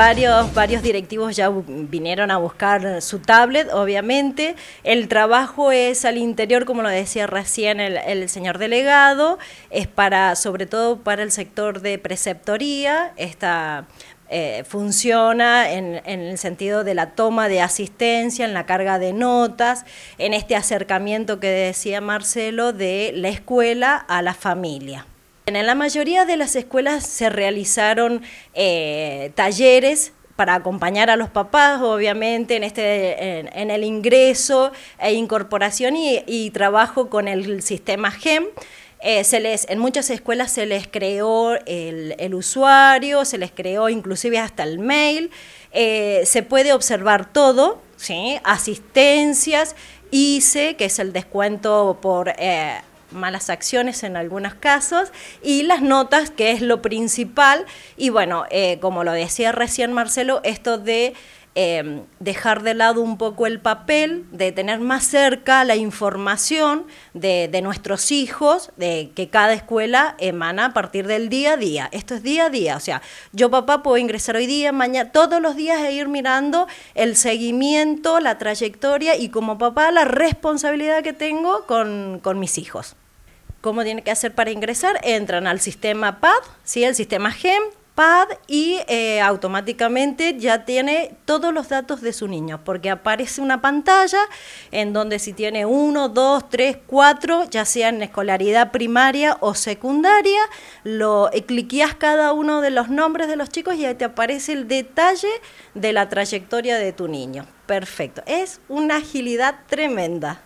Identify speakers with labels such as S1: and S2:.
S1: Varios, directivos ya vinieron a buscar su tablet, obviamente. El trabajo es al interior, como lo decía recién el, señor delegado, es para, sobre todo para el sector de preceptoría, Esta eh, funciona en, el sentido de la toma de asistencia, en la carga de notas, en este acercamiento que decía Marcelo de la escuela a la familia. En la mayoría de las escuelas se realizaron eh, talleres para acompañar a los papás, obviamente, en, este, en, el ingreso e incorporación y, trabajo con el sistema GEM. Eh, se les, en muchas escuelas se les creó el, usuario, se les creó inclusive hasta el mail, eh, se puede observar todo, ¿sí? asistencias, ICE, que es el descuento por malas acciones en algunos casos, y las notas, que es lo principal, y bueno, eh, como lo decía recién Marcelo, esto de Em, dejar de lado un poco el papel, de tener más cerca la información de, nuestros hijos, de que cada escuela emana a partir del día a día. Esto es día a día, o sea, yo papá puedo ingresar hoy día, mañana, todos los días e ir mirando el seguimiento, la trayectoria y como papá la responsabilidad que tengo con, mis hijos. ¿Cómo tiene que hacer para ingresar? Entran al sistema PAD, ¿sí? el sistema GEM, y eh, automáticamente ya tiene todos los datos de su niño, porque aparece una pantalla en donde si tiene uno, dos, tres, cuatro, ya sea en escolaridad primaria o secundaria, lo cliqueas cada uno de los nombres de los chicos y ahí te aparece el detalle de la trayectoria de tu niño. Perfecto, es una agilidad tremenda.